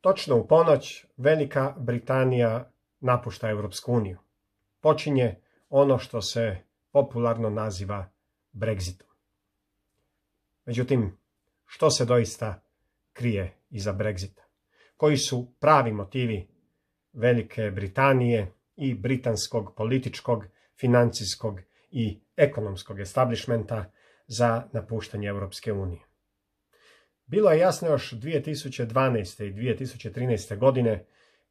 Točno u ponoć Velika Britanija napušta Europsku uniju. Počinje ono što se popularno naziva Brexitom. Međutim, što se doista krije iza Brexita? Koji su pravi motivi Velike Britanije i britanskog političkog, financijskog i ekonomskog establishmenta za napuštanje Europske unije? Bilo je jasno još 2012. i 2013. godine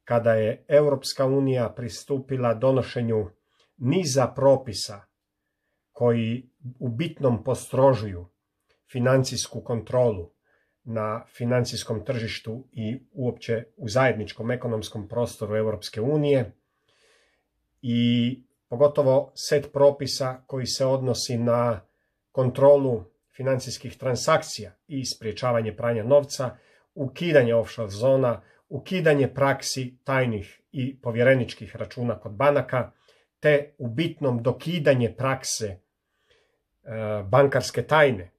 kada je Europska unija pristupila donošenju niza propisa koji u bitnom postrožuju financijsku kontrolu na financijskom tržištu i uopće u zajedničkom ekonomskom prostoru Europske unije i pogotovo set propisa koji se odnosi na kontrolu financijskih transakcija i sprječavanje pranja novca, ukidanje offshore zona, ukidanje praksi tajnih i povjereničkih računa kod banaka, te u bitnom dokidanje prakse e, bankarske tajne,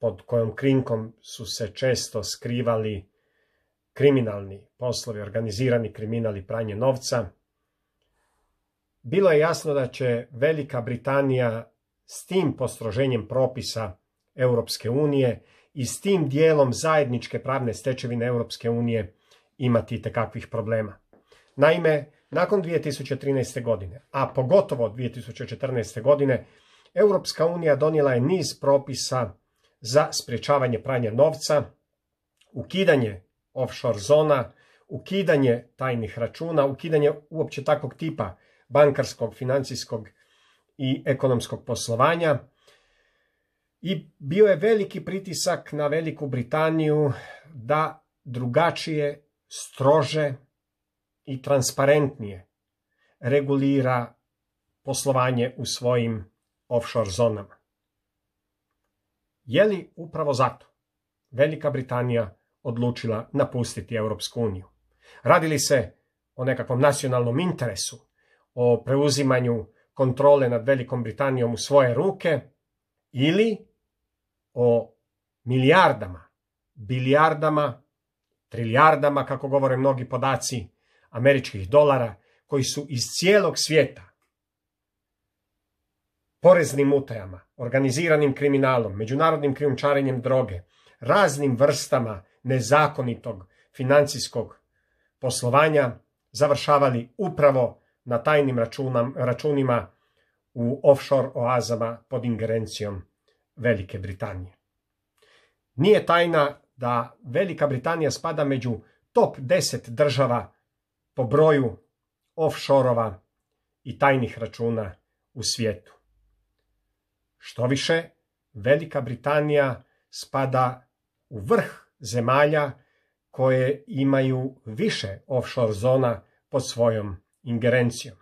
pod kojom krinkom su se često skrivali kriminalni poslovi, organizirani kriminali pranje novca, bilo je jasno da će Velika Britanija s tim postroženjem propisa Europske unije i s tim dijelom zajedničke pravne stečevine Europske unije imati takvih problema. Naime, nakon 2013. godine, a pogotovo 2014. godine, Europska unija donijela je niz propisa za sprječavanje pranja novca, ukidanje offshore zona, ukidanje tajnih računa, ukidanje uopće takvog tipa bankarskog, financijskog i ekonomskog poslovanja. I bio je veliki pritisak na Veliku Britaniju da drugačije, strože i transparentnije regulira poslovanje u svojim offshore zonama. Je li upravo zato Velika Britanija odlučila napustiti Europsku uniju? radili se o nekakvom nacionalnom interesu, o preuzimanju kontrole nad Velikom Britanijom u svoje ruke ili o milijardama, bilijardama, trilijardama, kako govore mnogi podaci, američkih dolara koji su iz cijelog svijeta poreznim utajama, organiziranim kriminalom, međunarodnim krijumčarenjem droge, raznim vrstama nezakonitog financijskog poslovanja završavali upravo na tajnim računima u offshore oazama pod ingerencijom Velike Britanije. Nije tajna da Velika Britanija spada među top 10 država po broju offshoreova i tajnih računa u svijetu. Što više, Velika Britanija spada u vrh zemalja koje imaju više offshore zona pod svojom ingerencijom.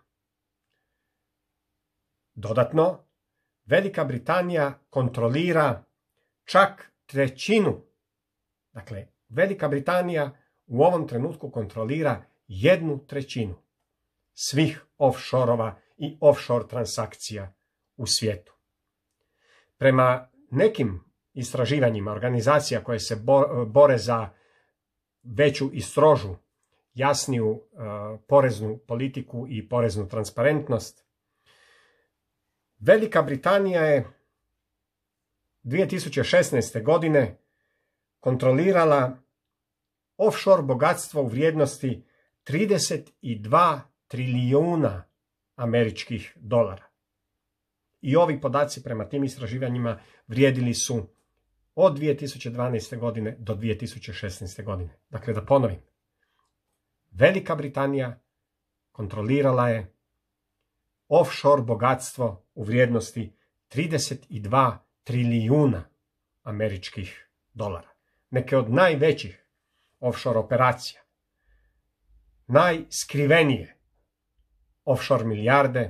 Dodatno, Velika Britanija kontrolira čak trećinu. Dakle, Velika Britanija u ovom trenutku kontrolira jednu trećinu svih offshore-ova i offshore transakcija u svijetu. Prema nekim istraživanjima organizacija koje se bore za veću i strožu jasniju eh, poreznu politiku i poreznu transparentnost. Velika Britanija je 2016. godine kontrolirala offshore bogatstvo u vrijednosti 32 trilijuna američkih dolara. I ovi podaci prema tim istraživanjima vrijedili su od 2012. godine do 2016. godine. Dakle, da ponovim, Velika Britanija kontrolirala je offshore bogatstvo u vrijednosti 32 trilijuna američkih dolara. Neke od najvećih offshore operacija. Najskrivenije offshore milijarde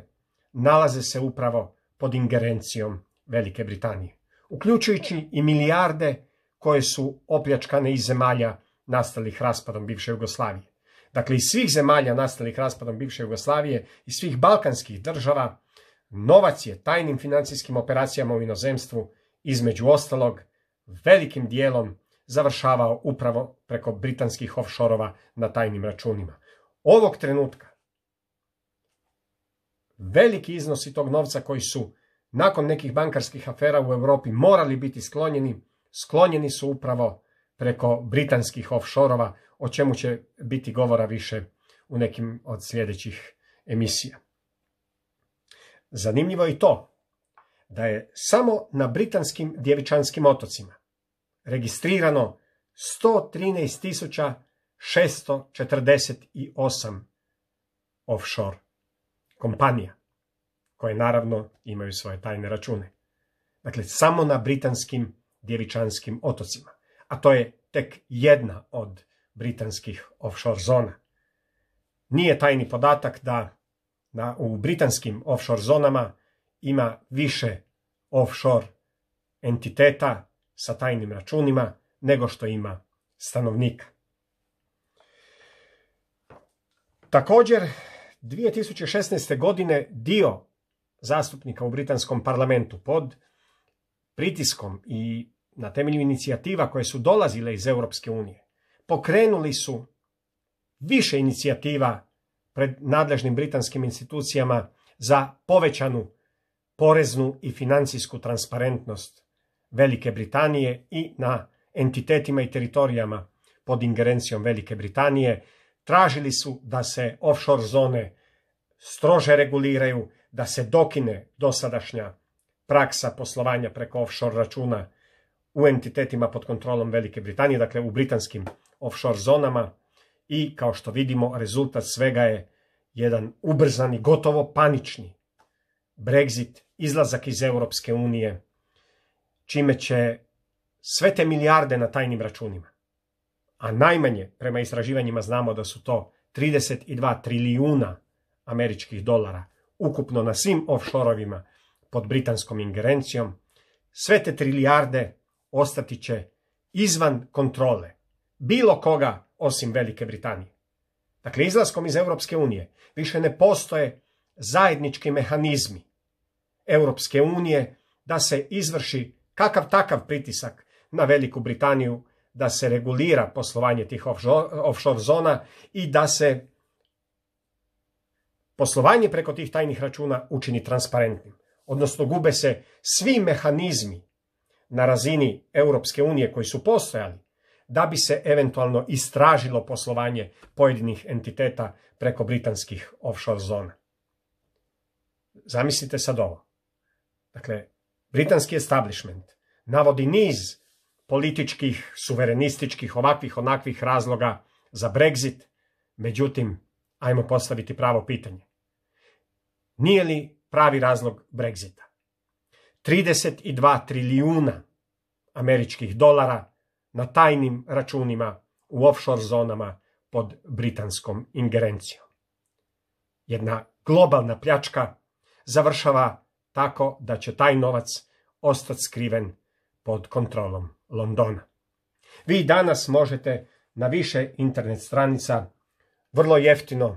nalaze se upravo pod ingerencijom Velike Britanije. Uključujući i milijarde koje su opljačkane iz zemalja nastalih raspadom bivše Jugoslavije. Dakle, iz svih zemalja nastalih raspadom bivše Jugoslavije, i svih balkanskih država, novac je tajnim financijskim operacijama u inozemstvu, između ostalog, velikim dijelom završavao upravo preko britanskih offshorova na tajnim računima. Ovog trenutka veliki iznosi tog novca koji su nakon nekih bankarskih afera u Europi morali biti sklonjeni, sklonjeni su upravo preko britanskih offshorova o čemu će biti govora više u nekim od sljedećih emisija. Zanimljivo je i to da je samo na britanskim djevičanskim otocima registrirano 113.648 offshore kompanija, koje naravno imaju svoje tajne račune. Dakle, samo na britanskim djevičanskim otocima. A to je tek jedna od britanskih offshore zona. Nije tajni podatak da u britanskim offshore zonama ima više offshore entiteta sa tajnim računima nego što ima stanovnika. Također, 2016. godine dio zastupnika u britanskom parlamentu pod pritiskom i na temelju inicijativa koje su dolazile iz Europske unije pokrenuli su više inicijativa pred nadležnim britanskim institucijama za povećanu poreznu i financijsku transparentnost Velike Britanije i na entitetima i teritorijama pod ingerencijom Velike Britanije, tražili su da se offshore zone strože reguliraju, da se dokine dosadašnja praksa poslovanja preko offshore računa u entitetima pod kontrolom Velike Britanije, dakle u britanskim offshore zonama i kao što vidimo rezultat svega je jedan ubrzani, gotovo panični Brexit, izlazak iz Europske unije, čime će sve te milijarde na tajnim računima, a najmanje, prema istraživanjima znamo da su to 32 trilijuna američkih dolara, ukupno na svim offshore-ovima pod britanskom ingerencijom, sve te trilijarde ostati će izvan kontrole bilo koga osim Velike Britanije. Dakle, izlaskom iz Europske unije više ne postoje zajednički mehanizmi Europske unije da se izvrši kakav takav pritisak na Veliku Britaniju da se regulira poslovanje tih offshore zona i da se poslovanje preko tih tajnih računa učini transparentnim. Odnosno, gube se svi mehanizmi na razini Europske unije koji su postojali, da bi se eventualno istražilo poslovanje pojedinih entiteta preko britanskih offshore zona. Zamislite sad ovo. Dakle, britanski establishment navodi niz političkih, suverenističkih, ovakvih, onakvih razloga za Brexit, međutim, ajmo postaviti pravo pitanje. Nije li pravi razlog Brexita? 32 trilijuna američkih dolara na tajnim računima u offshore zonama pod britanskom ingerencijom. Jedna globalna pljačka završava tako da će taj novac ostati skriven pod kontrolom Londona. Vi danas možete na više internet stranica vrlo jeftino,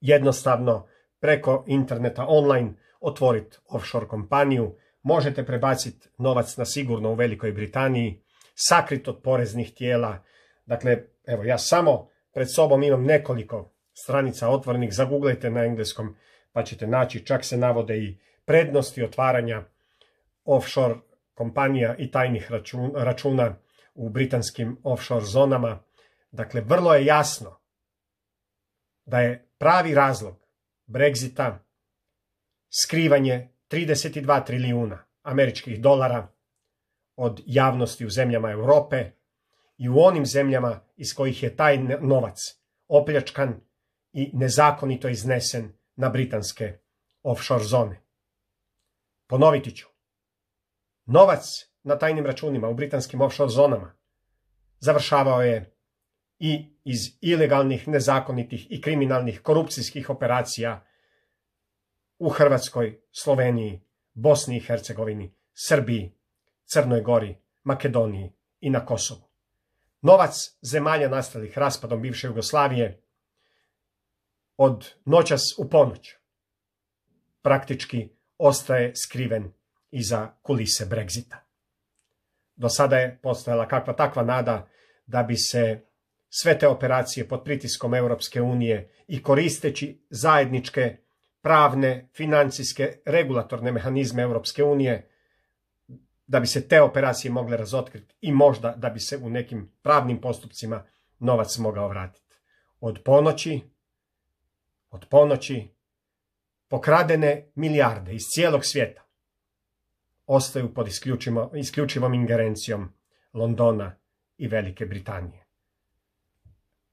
jednostavno preko interneta online otvoriti offshore kompaniju, možete prebaciti novac na sigurno u Velikoj Britaniji, sakrit od poreznih tijela. Dakle, evo, ja samo pred sobom imam nekoliko stranica otvorenih, zaguglajte na engleskom pa ćete naći, čak se navode i prednosti otvaranja offshore kompanija i tajnih računa u britanskim offshore zonama. Dakle, vrlo je jasno da je pravi razlog Brexita skrivanje 32 trilijuna američkih dolara od javnosti u zemljama Europe i u onim zemljama iz kojih je taj novac opljačkan i nezakonito iznesen na britanske offshore zone. Ponoviti ću. Novac na tajnim računima u britanskim offshore zonama završavao je i iz ilegalnih, nezakonitih i kriminalnih korupcijskih operacija u Hrvatskoj, Sloveniji, Bosni i Hercegovini, Srbiji, Crnoj Gori, Makedoniji i na Kosovu. Novac zemalja nastalih raspadom bivše Jugoslavije od noćas u ponoć praktički ostaje skriven iza kulise Brexita. Do sada je postojala kakva takva nada da bi se sve te operacije pod pritiskom Europske unije i koristeći zajedničke pravne, financijske, regulatorne mehanizme Europske unije da bi se te operacije mogle razotkriti i možda da bi se u nekim pravnim postupcima novac mogao vratiti. Od ponoći, od ponoći, pokradene milijarde iz cijelog svijeta ostaju pod isključivom, isključivom ingerencijom Londona i Velike Britanije.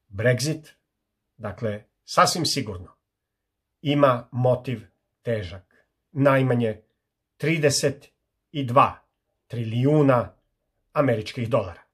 Brexit, dakle, sasvim sigurno ima motiv težak. Najmanje 32 trilijuna američkih dolara.